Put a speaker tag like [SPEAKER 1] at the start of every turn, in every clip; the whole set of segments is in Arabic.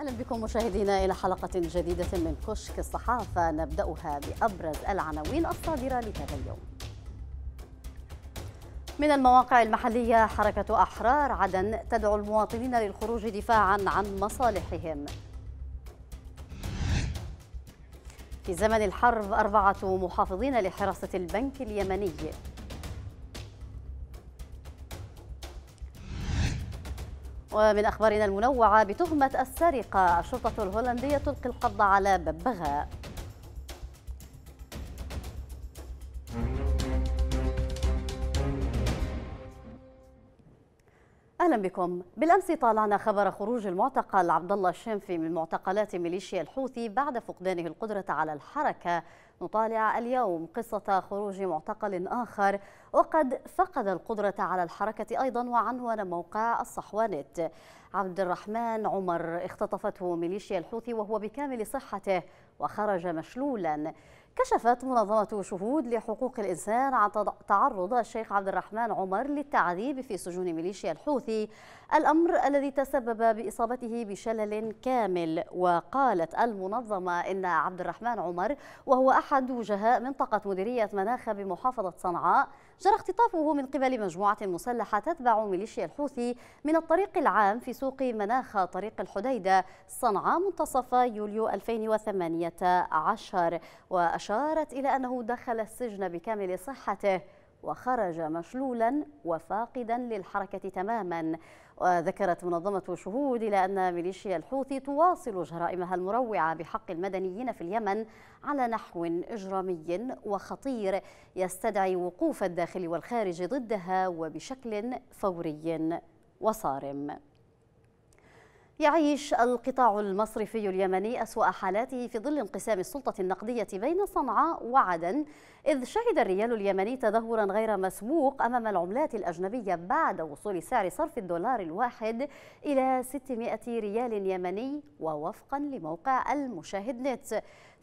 [SPEAKER 1] أهلا بكم مشاهدينا إلى حلقة جديدة من كشك الصحافة نبدأها بأبرز العناوين الصادرة لهذا اليوم من المواقع المحلية حركة أحرار عدن تدعو المواطنين للخروج دفاعا عن مصالحهم في زمن الحرب أربعة محافظين لحراسة البنك اليمني ومن أخبارنا المنوعة بتهمة السرقة الشرطة الهولندية تلقي القبض على ببغاء اهلا بكم بالامس طالعنا خبر خروج المعتقل عبد الله الشنفي من معتقلات ميليشيا الحوثي بعد فقدانه القدره على الحركه نطالع اليوم قصه خروج معتقل اخر وقد فقد القدره على الحركه ايضا وعنون موقع الصحوانت عبد الرحمن عمر اختطفته ميليشيا الحوثي وهو بكامل صحته وخرج مشلولا كشفت منظمة شهود لحقوق الإنسان عن تعرض الشيخ عبد الرحمن عمر للتعذيب في سجون ميليشيا الحوثي الأمر الذي تسبب بإصابته بشلل كامل وقالت المنظمة إن عبد الرحمن عمر وهو أحد وجهاء منطقة مديرية مناخة بمحافظة صنعاء جرى اختطافه من قبل مجموعة مسلحة تتبع ميليشيا الحوثي من الطريق العام في سوق مناخ طريق الحديدة صنعاء منتصف يوليو 2018 وأشارت إلى أنه دخل السجن بكامل صحته وخرج مشلولا وفاقدا للحركة تماما وذكرت منظمة شهود إلى أن ميليشيا الحوثي تواصل جرائمها المروعة بحق المدنيين في اليمن على نحو إجرامي وخطير يستدعي وقوف الداخل والخارج ضدها وبشكل فوري وصارم يعيش القطاع المصرفي اليمني أسوأ حالاته في ظل انقسام السلطة النقدية بين صنعاء وعدن إذ شهد الريال اليمني تدهورا غير مسبوق أمام العملات الأجنبية بعد وصول سعر صرف الدولار الواحد إلى 600 ريال يمني ووفقا لموقع المشاهد نت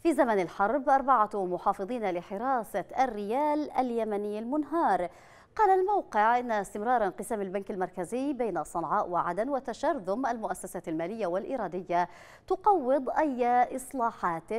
[SPEAKER 1] في زمن الحرب أربعة محافظين لحراسة الريال اليمني المنهار قال الموقع إن استمرار انقسام البنك المركزي بين صنعاء وعدن وتشرذم المؤسسات المالية والإيرادية تقوض أي إصلاحات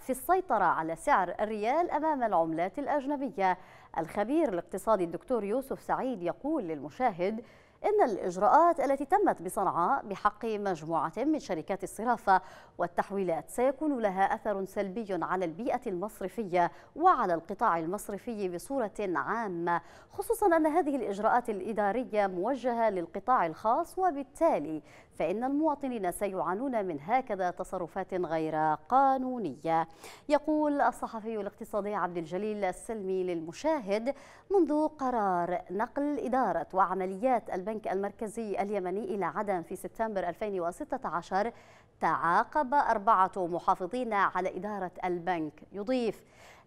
[SPEAKER 1] في السيطرة على سعر الريال أمام العملات الأجنبية الخبير الاقتصادي الدكتور يوسف سعيد يقول للمشاهد إن الإجراءات التي تمت بصنعاء بحق مجموعة من شركات الصرافة والتحويلات سيكون لها أثر سلبي على البيئة المصرفية وعلى القطاع المصرفي بصورة عامة خصوصا أن هذه الإجراءات الإدارية موجهة للقطاع الخاص وبالتالي فإن المواطنين سيعانون من هكذا تصرفات غير قانونية يقول الصحفي الاقتصادي عبد الجليل السلمي للمشاهد منذ قرار نقل إدارة وعمليات البنك المركزي اليمني إلى عدن في سبتمبر 2016 تعاقب أربعة محافظين على إدارة البنك يضيف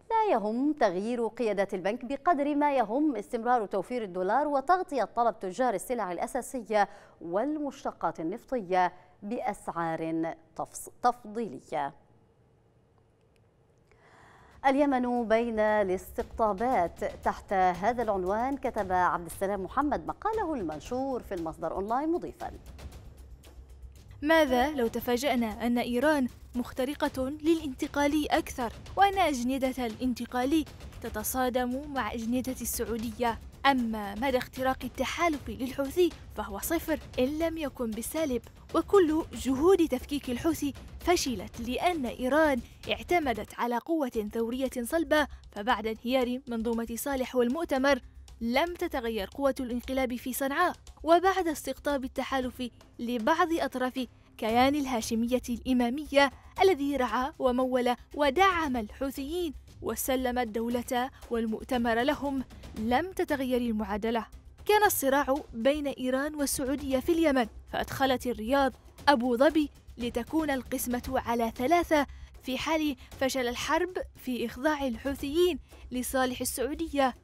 [SPEAKER 1] لا يهم تغيير قيادة البنك بقدر ما يهم استمرار توفير الدولار وتغطية طلب تجار السلع الأساسية والمشتقات النفطية بأسعار تفضيلية اليمن بين الاستقطابات تحت هذا العنوان كتب عبد السلام محمد مقاله المنشور في المصدر أونلاين مضيفاً
[SPEAKER 2] ماذا لو تفاجأنا أن إيران مخترقة للانتقالي أكثر وأن أجندة الانتقالي تتصادم مع أجندة السعودية أما مدى اختراق التحالف للحوثي فهو صفر إن لم يكن بالسالب وكل جهود تفكيك الحوثي فشلت لأن إيران اعتمدت على قوة ثورية صلبة فبعد انهيار منظومة صالح والمؤتمر لم تتغير قوة الانقلاب في صنعاء وبعد استقطاب التحالف لبعض أطراف كيان الهاشمية الإمامية الذي رعى ومول ودعم الحوثيين وسلم الدولة والمؤتمر لهم لم تتغير المعادلة كان الصراع بين إيران والسعودية في اليمن فأدخلت الرياض أبو ظبي لتكون القسمة على ثلاثة في حال فشل الحرب في إخضاع الحوثيين لصالح السعودية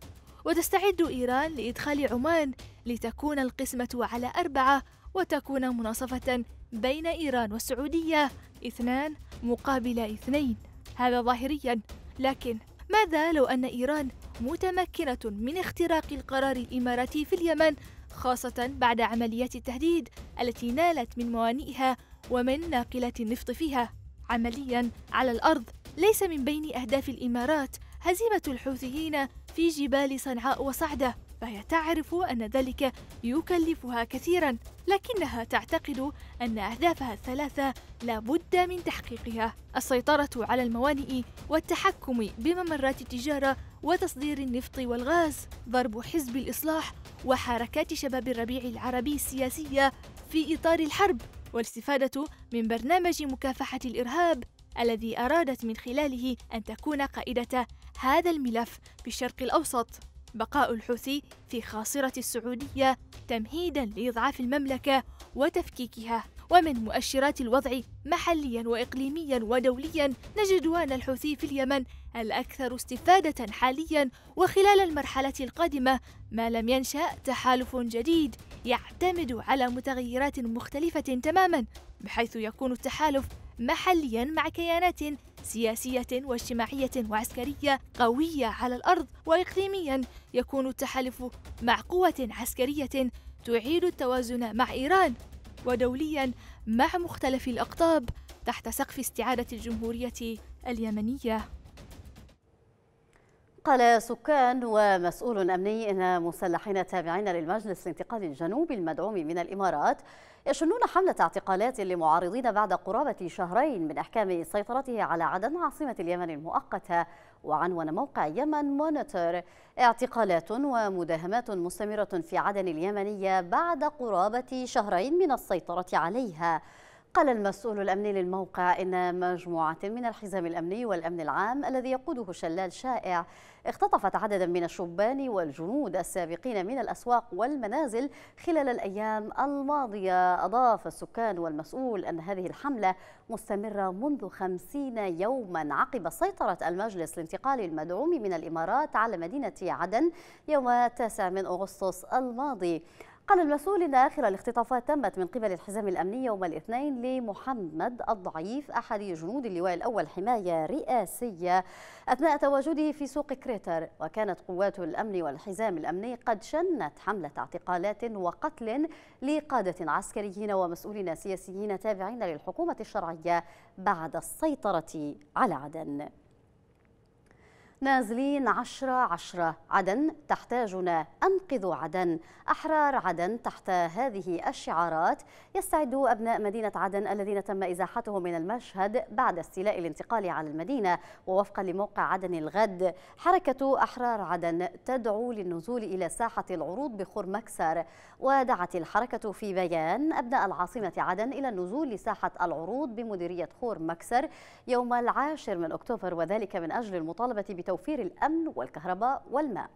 [SPEAKER 2] وتستعد إيران لإدخال عمان لتكون القسمة على أربعة وتكون مناصفة بين إيران والسعودية اثنان مقابل اثنين هذا ظاهريا لكن ماذا لو أن إيران متمكنة من اختراق القرار الإماراتي في اليمن خاصة بعد عمليات التهديد التي نالت من موانئها ومن ناقلة النفط فيها عمليا على الأرض ليس من بين أهداف الإمارات هزيمة الحوثيين في جبال صنعاء وصعدة فهي تعرف أن ذلك يكلفها كثيرا لكنها تعتقد أن أهدافها الثلاثة لابد من تحقيقها السيطرة على الموانئ والتحكم بممرات التجارة وتصدير النفط والغاز ضرب حزب الإصلاح وحركات شباب الربيع العربي السياسية في إطار الحرب والاستفادة من برنامج مكافحة الإرهاب الذي أرادت من خلاله أن تكون قائدة هذا الملف في الشرق الأوسط بقاء الحوثي في خاصرة السعودية تمهيدا لإضعاف المملكة وتفكيكها ومن مؤشرات الوضع محليا وإقليميا ودوليا نجد أن الحوثي في اليمن الأكثر استفادة حاليا وخلال المرحلة القادمة ما لم ينشأ تحالف جديد يعتمد على متغيرات مختلفة تماما بحيث يكون التحالف محليا مع كيانات سياسية واجتماعية وعسكرية قوية على الأرض وإقليميا يكون التحالف مع قوة عسكرية تعيد التوازن مع إيران ودوليا مع مختلف الأقطاب تحت سقف استعادة الجمهورية اليمنية
[SPEAKER 1] قال سكان ومسؤول أمني أن مسلحين تابعين للمجلس الانتقالي الجنوبي المدعوم من الإمارات يشنون حملة اعتقالات لمعارضين بعد قرابة شهرين من إحكام سيطرته على عدن عاصمة اليمن المؤقتة وعنون موقع يمن مونيتور اعتقالات ومداهمات مستمرة في عدن اليمنية بعد قرابة شهرين من السيطرة عليها قال المسؤول الأمني للموقع إن مجموعة من الحزام الأمني والأمن العام الذي يقوده شلال شائع اختطفت عددا من الشبان والجنود السابقين من الأسواق والمنازل خلال الأيام الماضية أضاف السكان والمسؤول أن هذه الحملة مستمرة منذ خمسين يوما عقب سيطرة المجلس الانتقالي المدعوم من الإمارات على مدينة عدن يوم 9 من أغسطس الماضي قال المسؤول إن آخر الاختطافات تمت من قبل الحزام الأمني يوم الاثنين لمحمد الضعيف أحد جنود اللواء الأول حماية رئاسية أثناء تواجده في سوق كريتر وكانت قوات الأمن والحزام الأمني قد شنت حملة اعتقالات وقتل لقادة عسكريين ومسؤولين سياسيين تابعين للحكومة الشرعية بعد السيطرة على عدن نازلين عشرة عشرة عدن تحتاجنا أنقذوا عدن أحرار عدن تحت هذه الشعارات يستعد أبناء مدينة عدن الذين تم إزاحتهم من المشهد بعد استيلاء الانتقال على المدينة ووفقا لموقع عدن الغد حركة أحرار عدن تدعو للنزول إلى ساحة العروض بخور مكسر ودعت الحركة في بيان أبناء العاصمة عدن إلى النزول لساحة العروض بمديرية خور مكسر يوم العاشر من أكتوبر وذلك من أجل المطالبة لتوفير الأمن والكهرباء والماء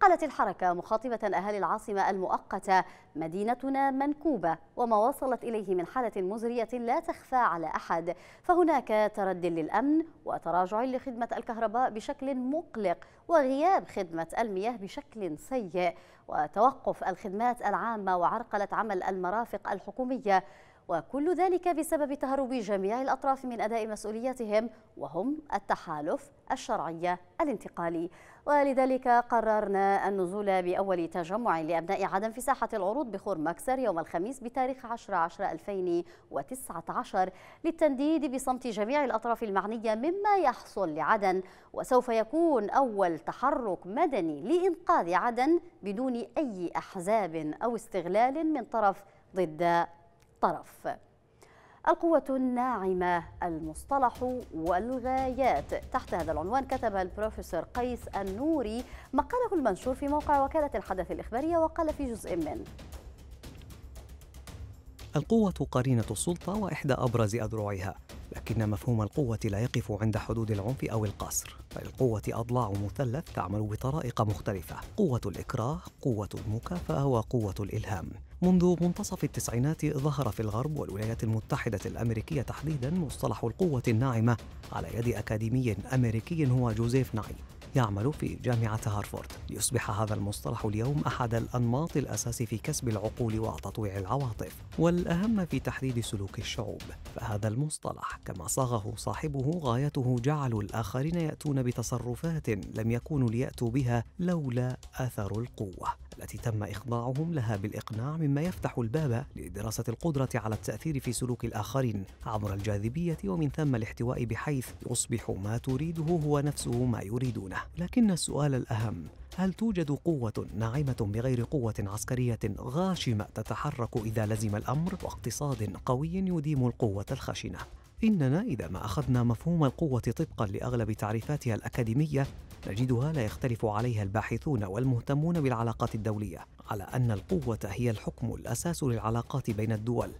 [SPEAKER 1] قالت الحركة مخاطبة أهالي العاصمة المؤقتة مدينتنا منكوبة وما وصلت إليه من حالة مزرية لا تخفى على أحد فهناك ترد للأمن وتراجع لخدمة الكهرباء بشكل مقلق وغياب خدمة المياه بشكل سيء وتوقف الخدمات العامة وعرقلة عمل المرافق الحكومية وكل ذلك بسبب تهرب جميع الأطراف من أداء مسؤولياتهم وهم التحالف الشرعي الانتقالي ولذلك قررنا النزول بأول تجمع لأبناء عدن في ساحة العروض بخور مكسر يوم الخميس بتاريخ 10 10 2019 للتنديد بصمت جميع الأطراف المعنية مما يحصل لعدن وسوف يكون أول تحرك مدني لإنقاذ عدن بدون أي أحزاب أو استغلال من طرف ضد الطرف القوة الناعمة المصطلح والغايات تحت هذا العنوان كتب البروفيسور قيس النوري مقاله المنشور في موقع وكالة الحدث الإخبارية وقال في جزء منه
[SPEAKER 3] القوة قرينة السلطة وإحدى أبرز أذرعها لكن مفهوم القوة لا يقف عند حدود العنف أو القصر فالقوة أضلاع مثلث تعمل بطرائق مختلفة قوة الإكراه، قوة المكافأة وقوة الإلهام منذ منتصف التسعينات ظهر في الغرب والولايات المتحدة الأمريكية تحديدا مصطلح القوة الناعمة على يد أكاديمي أمريكي هو جوزيف ناي يعمل في جامعة هارفورد ليصبح هذا المصطلح اليوم أحد الأنماط الأساس في كسب العقول وتطويع العواطف والأهم في تحديد سلوك الشعوب فهذا المصطلح كما صاغه صاحبه غايته جعل الآخرين يأتون بتصرفات لم يكونوا ليأتوا بها لولا أثر القوة التي تم إخضاعهم لها بالإقناع مما يفتح الباب لدراسة القدرة على التأثير في سلوك الآخرين عبر الجاذبية ومن ثم الاحتواء بحيث يصبح ما تريده هو نفسه ما يريدونه لكن السؤال الأهم هل توجد قوة ناعمة بغير قوة عسكرية غاشمة تتحرك إذا لزم الأمر واقتصاد قوي يديم القوة الخشنة؟ إننا إذا ما أخذنا مفهوم القوة طبقا لأغلب تعريفاتها الأكاديمية نجدها لا يختلف عليها الباحثون والمهتمون بالعلاقات الدولية على أن القوة هي الحكم الأساس للعلاقات بين الدول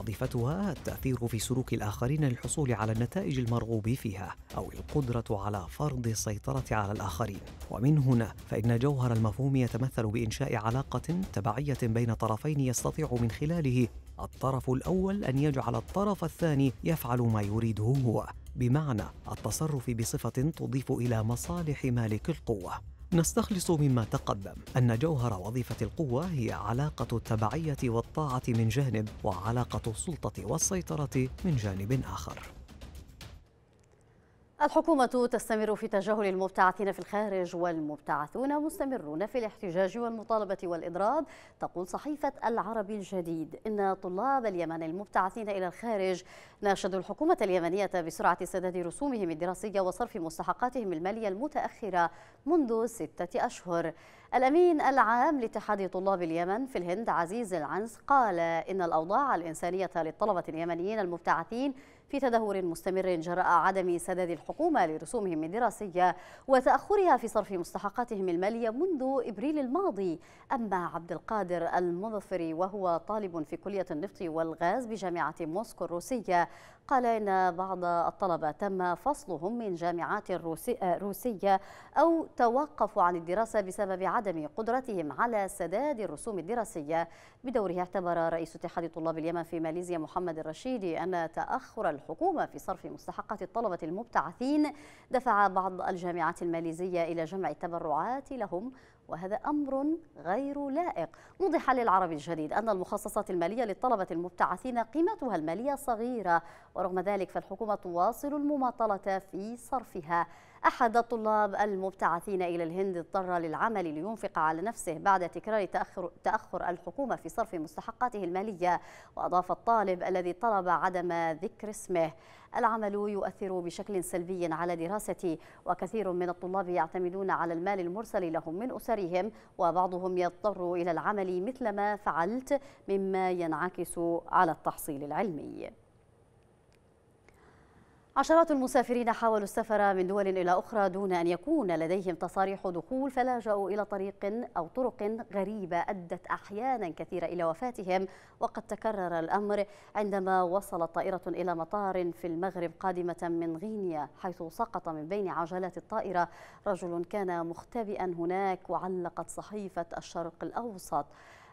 [SPEAKER 3] وظيفتها التأثير في سلوك الآخرين للحصول على النتائج المرغوب فيها أو القدرة على فرض السيطرة على الآخرين ومن هنا فإن جوهر المفهوم يتمثل بإنشاء علاقة تبعية بين طرفين يستطيع من خلاله الطرف الأول أن يجعل الطرف الثاني يفعل ما يريده هو بمعنى التصرف بصفة تضيف إلى مصالح مالك القوة. نستخلص مما تقدم أن جوهر وظيفة القوة هي علاقة التبعية والطاعة من جانب وعلاقة السلطة والسيطرة من جانب آخر.
[SPEAKER 1] الحكومة تستمر في تجاهل المبتعثين في الخارج والمبتعثون مستمرون في الاحتجاج والمطالبة والإضراب تقول صحيفة العربي الجديد إن طلاب اليمن المبتعثين إلى الخارج ناشدوا الحكومة اليمنية بسرعة سداد رسومهم الدراسية وصرف مستحقاتهم المالية المتأخرة منذ ستة أشهر الأمين العام لاتحاد طلاب اليمن في الهند عزيز العنز قال إن الأوضاع الإنسانية للطلبة اليمنيين المبتعثين في تدهور مستمر جراء عدم سداد الحكومة لرسومهم الدراسية وتأخرها في صرف مستحقاتهم المالية منذ إبريل الماضي أما عبد القادر المظفري وهو طالب في كلية النفط والغاز بجامعة موسكو الروسية قال إن بعض الطلبة تم فصلهم من جامعات آه، روسية أو توقفوا عن الدراسة بسبب عدم وعدم قدرتهم على سداد الرسوم الدراسية بدوره اعتبر رئيس اتحاد طلاب اليمن في ماليزيا محمد الرشيدي أن تأخر الحكومة في صرف مستحقات الطلبة المبتعثين دفع بعض الجامعات الماليزية إلى جمع التبرعات لهم وهذا أمر غير لائق وضح للعرب الجديد أن المخصصات المالية للطلبة المبتعثين قيمتها المالية صغيرة ورغم ذلك فالحكومة تواصل المماطلة في صرفها أحد الطلاب المبتعثين إلى الهند اضطر للعمل لينفق على نفسه بعد تكرار تأخر, تأخر الحكومة في صرف مستحقاته المالية وأضاف الطالب الذي طلب عدم ذكر اسمه العمل يؤثر بشكل سلبي على دراستي وكثير من الطلاب يعتمدون على المال المرسل لهم من أسرهم وبعضهم يضطر إلى العمل مثلما فعلت مما ينعكس على التحصيل العلمي عشرات المسافرين حاولوا السفر من دول إلى أخرى دون أن يكون لديهم تصاريح دخول فلاجأوا إلى طريق أو طرق غريبة أدت أحيانا كثيرة إلى وفاتهم وقد تكرر الأمر عندما وصلت طائرة إلى مطار في المغرب قادمة من غينيا حيث سقط من بين عجلات الطائرة رجل كان مختبئا هناك وعلقت صحيفة الشرق الأوسط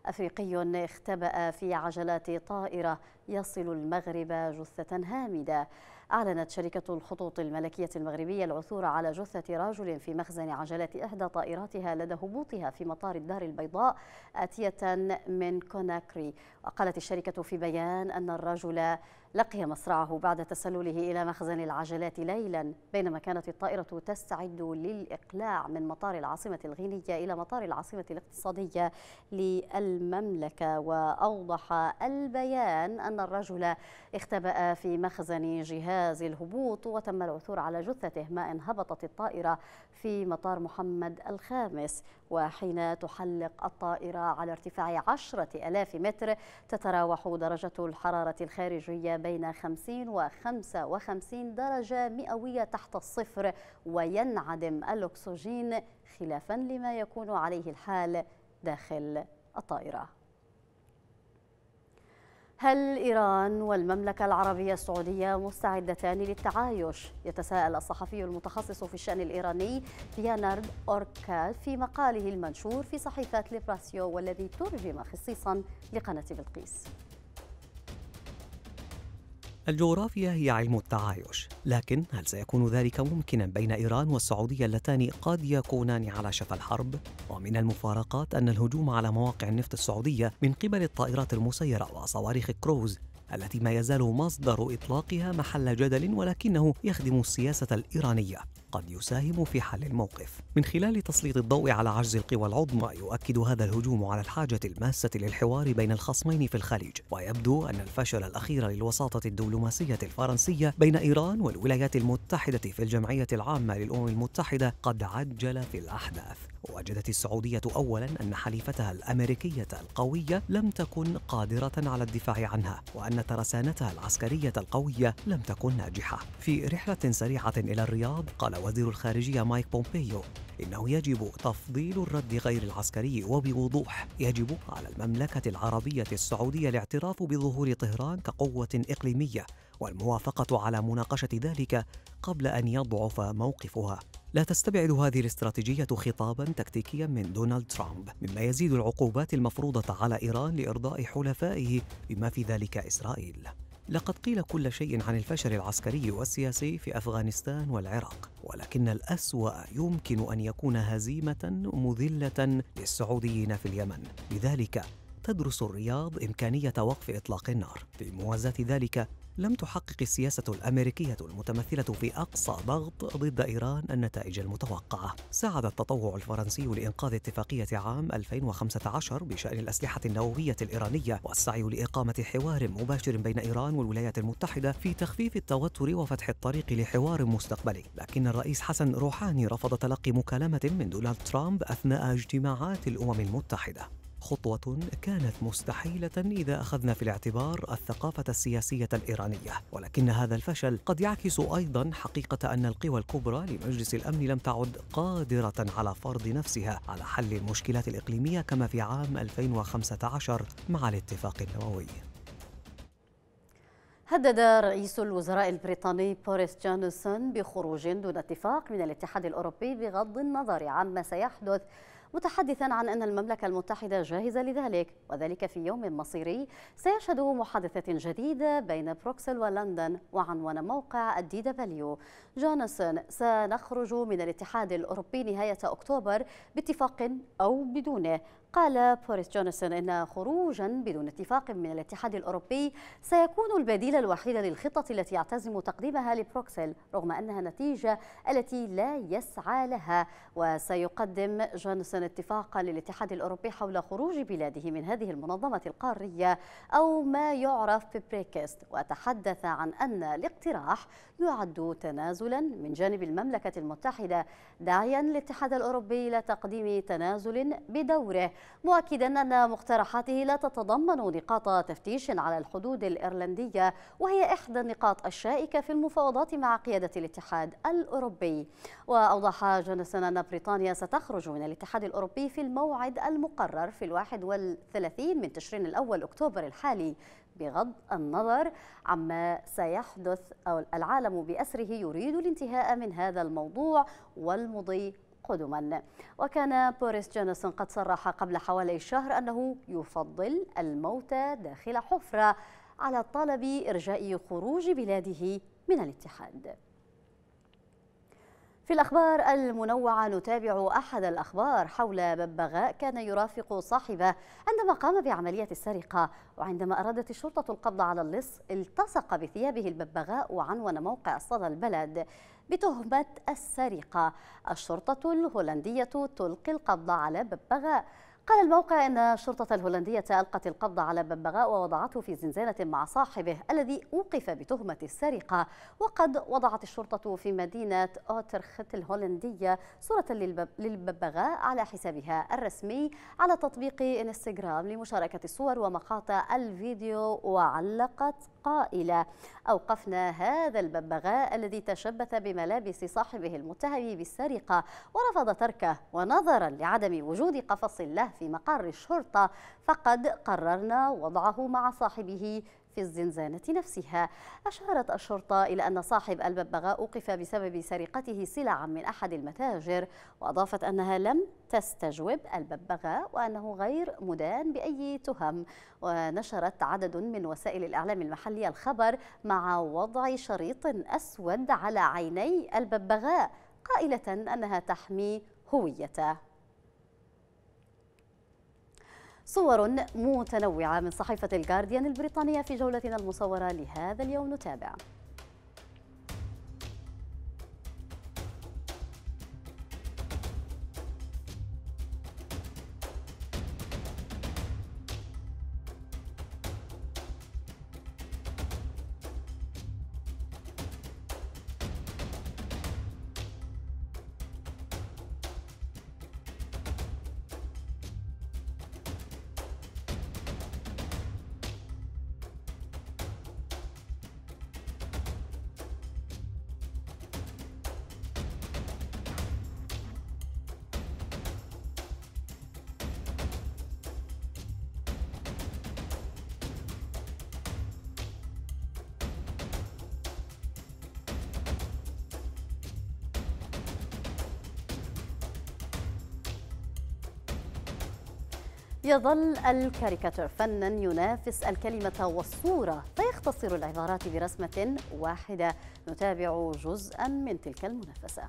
[SPEAKER 1] أفريقي اختبأ في عجلات طائرة يصل المغرب جثة هامدة أعلنت شركة الخطوط الملكية المغربية العثور على جثة رجل في مخزن عجلة إحدى طائراتها لدى هبوطها في مطار الدار البيضاء آتية من كوناكري وقالت الشركة في بيان أن الرجل لقي مصرعه بعد تسلله إلى مخزن العجلات ليلا بينما كانت الطائرة تستعد للإقلاع من مطار العاصمة الغينية إلى مطار العاصمة الاقتصادية للمملكة وأوضح البيان أن الرجل اختبأ في مخزن جهاز جهاز الهبوط وتم العثور على جثته ما إن هبطت الطائرة في مطار محمد الخامس وحين تحلق الطائرة على ارتفاع عشرة ألاف متر تتراوح درجة الحرارة الخارجية بين 50 و 55 درجة مئوية تحت الصفر وينعدم الأكسجين خلافا لما يكون عليه الحال داخل الطائرة هل إيران والمملكة العربية السعودية مستعدتان للتعايش؟ يتساءل الصحفي المتخصص في الشأن الإيراني فيانارد أوركال في مقاله المنشور في صحيفة ليبراسيو والذي ترجم خصيصا لقناة بلقيس
[SPEAKER 3] الجغرافيا هي علم التعايش، لكن هل سيكون ذلك ممكنا بين إيران والسعودية اللتان قد يكونان على شفا الحرب؟ ومن المفارقات أن الهجوم على مواقع النفط السعودية من قبل الطائرات المسيرة وصواريخ كروز التي ما يزال مصدر إطلاقها محل جدل ولكنه يخدم السياسة الإيرانية قد يساهم في حل الموقف من خلال تسليط الضوء على عجز القوى العظمى يؤكد هذا الهجوم على الحاجة الماسة للحوار بين الخصمين في الخليج ويبدو أن الفشل الأخير للوساطة الدبلوماسية الفرنسية بين إيران والولايات المتحدة في الجمعية العامة للأمم المتحدة قد عجل في الأحداث وجدت السعودية أولا أن حليفتها الأمريكية القوية لم تكن قادرة على الدفاع عنها وأن ترسانتها العسكرية القوية لم تكن ناجحة في رحلة سريعة إلى الرياض قال وزير الخارجية مايك بومبيو إنه يجب تفضيل الرد غير العسكري وبوضوح يجب على المملكة العربية السعودية الاعتراف بظهور طهران كقوة إقليمية والموافقة على مناقشة ذلك قبل أن يضعف موقفها لا تستبعد هذه الاستراتيجية خطابا تكتيكيا من دونالد ترامب مما يزيد العقوبات المفروضة على إيران لإرضاء حلفائه بما في ذلك إسرائيل لقد قيل كل شيء عن الفشل العسكري والسياسي في أفغانستان والعراق ولكن الأسوأ يمكن أن يكون هزيمة مذلة للسعوديين في اليمن لذلك تدرس الرياض إمكانية وقف إطلاق النار في موازاة ذلك لم تحقق السياسة الأمريكية المتمثلة في أقصى ضغط ضد إيران النتائج المتوقعة ساعد التطوع الفرنسي لإنقاذ اتفاقية عام 2015 بشأن الأسلحة النووية الإيرانية والسعي لإقامة حوار مباشر بين إيران والولايات المتحدة في تخفيف التوتر وفتح الطريق لحوار مستقبلي لكن الرئيس حسن روحاني رفض تلقي مكالمة من دونالد ترامب أثناء اجتماعات الأمم المتحدة خطوة كانت مستحيلة إذا أخذنا في الاعتبار الثقافة السياسية الإيرانية ولكن هذا الفشل قد يعكس أيضا حقيقة أن القوى الكبرى لمجلس الأمن لم تعد قادرة على فرض نفسها على حل المشكلات الإقليمية كما في عام 2015 مع الاتفاق النووي
[SPEAKER 1] هدد رئيس الوزراء البريطاني بوريس جونسون بخروج دون اتفاق من الاتحاد الأوروبي بغض النظر عما سيحدث متحدثا عن أن المملكة المتحدة جاهزة لذلك وذلك في يوم مصيري سيشهد محادثة جديدة بين بروكسل ولندن وعنوان موقع الدي دبليو جونسون سنخرج من الاتحاد الأوروبي نهاية أكتوبر باتفاق أو بدونه قال بوريس جونسون إن خروجا بدون اتفاق من الاتحاد الأوروبي سيكون البديل الوحيد للخطة التي يعتزم تقديمها لبروكسل رغم أنها نتيجة التي لا يسعى لها وسيقدم جونسون اتفاقا للاتحاد الأوروبي حول خروج بلاده من هذه المنظمة القارية أو ما يعرف ببريكست وتحدث عن أن الاقتراح يعد تنازلا من جانب المملكة المتحدة داعيا الاتحاد الأوروبي إلى تقديم تنازل بدوره مؤكدا أن مقترحاته لا تتضمن نقاط تفتيش على الحدود الإيرلندية وهي إحدى النقاط الشائكة في المفاوضات مع قيادة الاتحاد الأوروبي وأوضح جونسون أن بريطانيا ستخرج من الاتحاد الأوروبي في الموعد المقرر في الواحد والثلاثين من تشرين الأول أكتوبر الحالي بغض النظر عما سيحدث أو العالم بأسره يريد الانتهاء من هذا الموضوع والمضي قدما وكان بوريس جونسون قد صرح قبل حوالي شهر أنه يفضل الموت داخل حفرة على طلب إرجاء خروج بلاده من الاتحاد في الأخبار المنوعة نتابع أحد الأخبار حول ببغاء كان يرافق صاحبه عندما قام بعملية السرقة وعندما أرادت الشرطة القبض على اللص التصق بثيابه الببغاء وعنون موقع صدى البلد بتهمة السرقة الشرطة الهولندية تلقي القبض على ببغاء قال الموقع أن الشرطة الهولندية ألقت القبض على ببغاء ووضعته في زنزانة مع صاحبه الذي أوقف بتهمة السرقة وقد وضعت الشرطة في مدينة أوترخت الهولندية صورة للببغاء على حسابها الرسمي على تطبيق إنستغرام لمشاركة الصور ومقاطع الفيديو وعلقت قائلة أوقفنا هذا الببغاء الذي تشبث بملابس صاحبه المتهم بالسرقة ورفض تركه ونظرا لعدم وجود قفص له في مقر الشرطة فقد قررنا وضعه مع صاحبه في الزنزانة نفسها أشارت الشرطة إلى أن صاحب الببغاء أوقف بسبب سرقته سلعا من أحد المتاجر وأضافت أنها لم تستجوب الببغاء وأنه غير مدان بأي تهم ونشرت عدد من وسائل الإعلام المحلية الخبر مع وضع شريط أسود على عيني الببغاء قائلة أنها تحمي هويته صور متنوعة من صحيفة الجارديان البريطانية في جولتنا المصورة لهذا اليوم نتابع يظل الكاريكاتور فنا ينافس الكلمة والصورة فيختصر العبارات برسمة واحدة نتابع جزءا من تلك المنافسة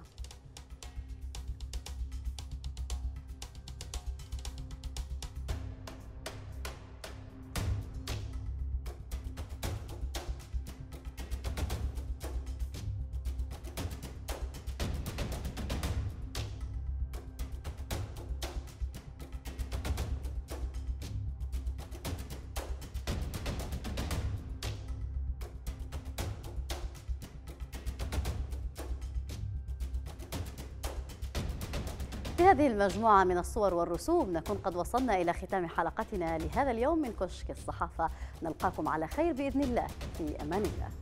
[SPEAKER 1] في هذه المجموعة من الصور والرسوم نكون قد وصلنا إلى ختام حلقتنا لهذا اليوم من كشك الصحافة نلقاكم على خير بإذن الله في أمان الله